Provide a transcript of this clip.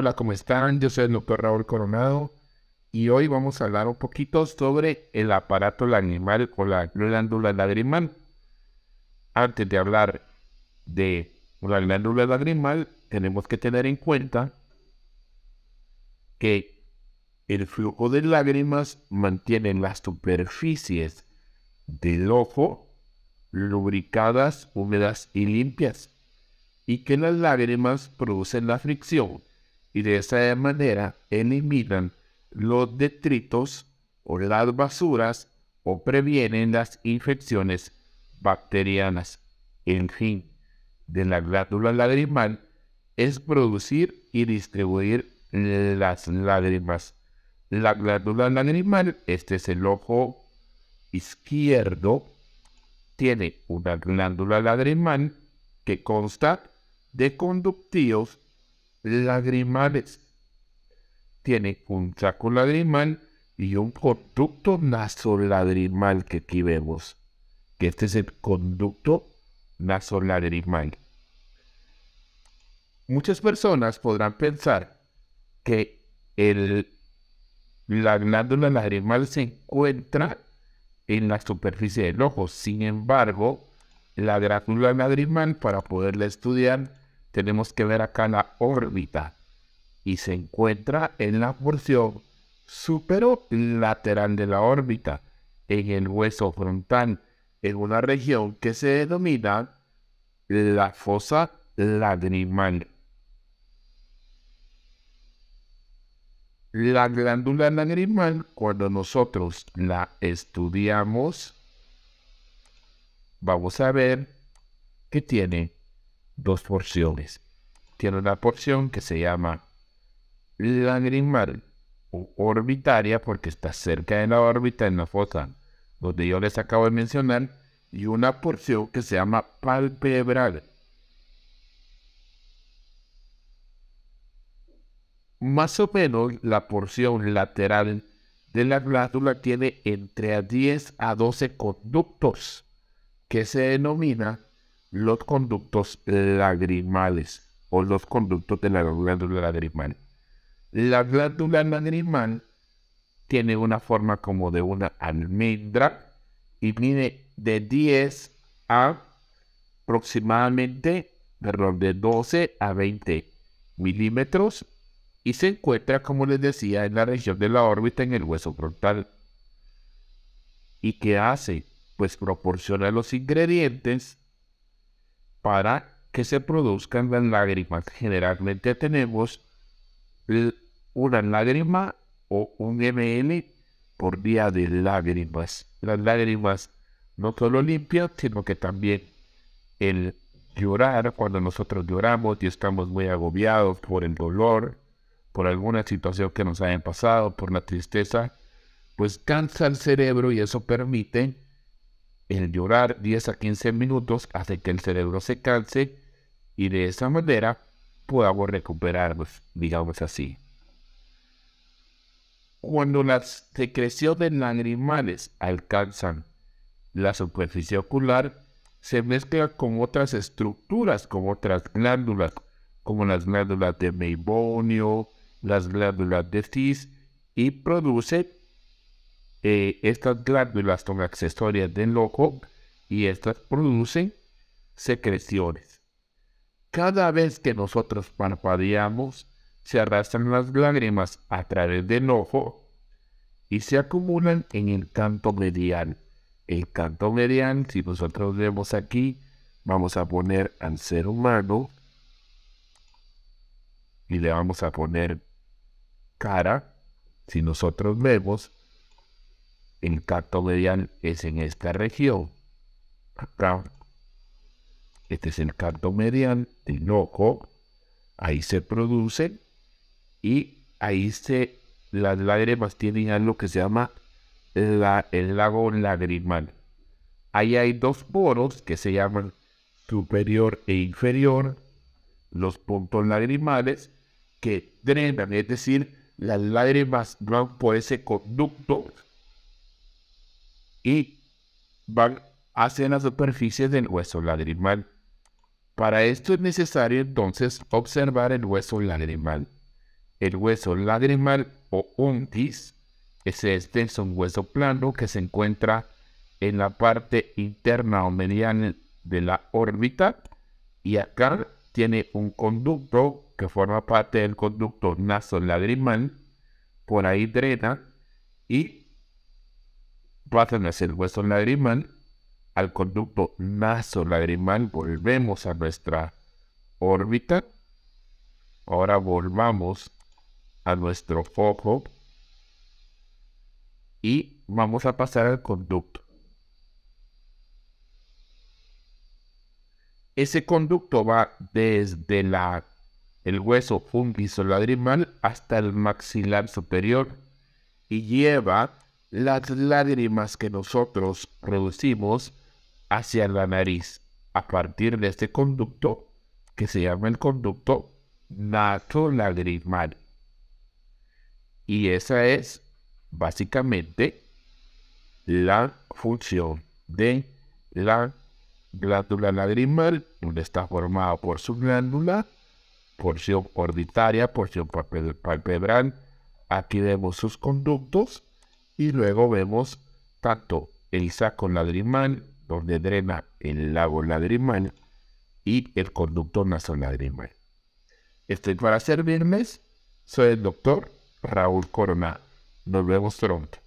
Hola, ¿cómo están? Yo soy el doctor Raúl Coronado y hoy vamos a hablar un poquito sobre el aparato lagrimal o la glándula lagrimal. Antes de hablar de la glándula lagrimal, tenemos que tener en cuenta que el flujo de lágrimas mantiene las superficies del ojo lubricadas, húmedas y limpias, y que las lágrimas producen la fricción y de esa manera eliminan los detritos o las basuras o previenen las infecciones bacterianas. En fin, de la glándula lagrimal es producir y distribuir las lágrimas. La glándula lagrimal, este es el ojo izquierdo, tiene una glándula lagrimal que consta de conductivos lagrimales. Tiene un saco lagrimal y un conducto nasoladrimal que aquí vemos, que este es el conducto nasoladrimal. Muchas personas podrán pensar que el, la glándula lagrimal se encuentra en la superficie del ojo. Sin embargo, la glándula lagrimal, para poderla estudiar, tenemos que ver acá la órbita y se encuentra en la porción superolateral de la órbita, en el hueso frontal, en una región que se denomina la fosa lagrimal. La glándula lagrimal, cuando nosotros la estudiamos, vamos a ver que tiene dos porciones. Tiene una porción que se llama lagrimal o orbitaria porque está cerca de la órbita en la fosa donde yo les acabo de mencionar y una porción que se llama palpebral. Más o menos la porción lateral de la glándula tiene entre 10 a 12 conductos que se denomina los conductos lagrimales o los conductos de la glándula lagrimal. La glándula lagrimal tiene una forma como de una almendra y mide de 10 a aproximadamente, perdón, de 12 a 20 milímetros y se encuentra, como les decía, en la región de la órbita en el hueso frontal. ¿Y qué hace? Pues proporciona los ingredientes para que se produzcan las lágrimas. Generalmente tenemos eh, una lágrima o un ml por día de lágrimas. Las lágrimas no solo limpian, sino que también el llorar, cuando nosotros lloramos y estamos muy agobiados por el dolor, por alguna situación que nos hayan pasado, por la tristeza, pues cansa el cerebro y eso permite el llorar 10 a 15 minutos hace que el cerebro se canse y de esa manera podamos recuperarnos, digamos así. Cuando las secreciones lagrimales alcanzan la superficie ocular, se mezcla con otras estructuras, con otras glándulas, como las glándulas de meibonio, las glándulas de cis, y produce eh, estas glándulas son accesorias del ojo y estas producen secreciones. Cada vez que nosotros parpadeamos, se arrastran las lágrimas a través del ojo y se acumulan en el canto medial. El canto medial, si nosotros vemos aquí, vamos a poner al ser humano y le vamos a poner cara. Si nosotros vemos, el canto medial es en esta región. Acá. Este es el canto medial del ojo. Ahí se produce y ahí se las lágrimas tienen lo que se llama el lago lagrimal. Ahí hay dos poros que se llaman superior e inferior, los puntos lagrimales que drenan, es decir, las lágrimas van por ese conducto y van hacia la superficie del hueso lagrimal Para esto es necesario entonces observar el hueso lagrimal El hueso lagrimal o UNTIS es este es un hueso plano que se encuentra en la parte interna o mediana de la órbita y acá tiene un conducto que forma parte del conducto nasolagrimal, por ahí drena y hacia el hueso lagrimal al conducto nasolagrimal. Volvemos a nuestra órbita. Ahora volvamos a nuestro foco y vamos a pasar al conducto. Ese conducto va desde la, el hueso fungisoladrimal hasta el maxilar superior y lleva las lágrimas que nosotros producimos hacia la nariz a partir de este conducto que se llama el conducto natolagrimal. Y esa es básicamente la función de la glándula lagrimal, donde está formada por su glándula, porción orbitaria, porción palpebral. Aquí vemos sus conductos y luego vemos tanto el saco ladrimal, donde drena el lago ladrimal, y el conducto ladrimal. Estoy para servirles. Soy el doctor Raúl Corona. Nos vemos pronto.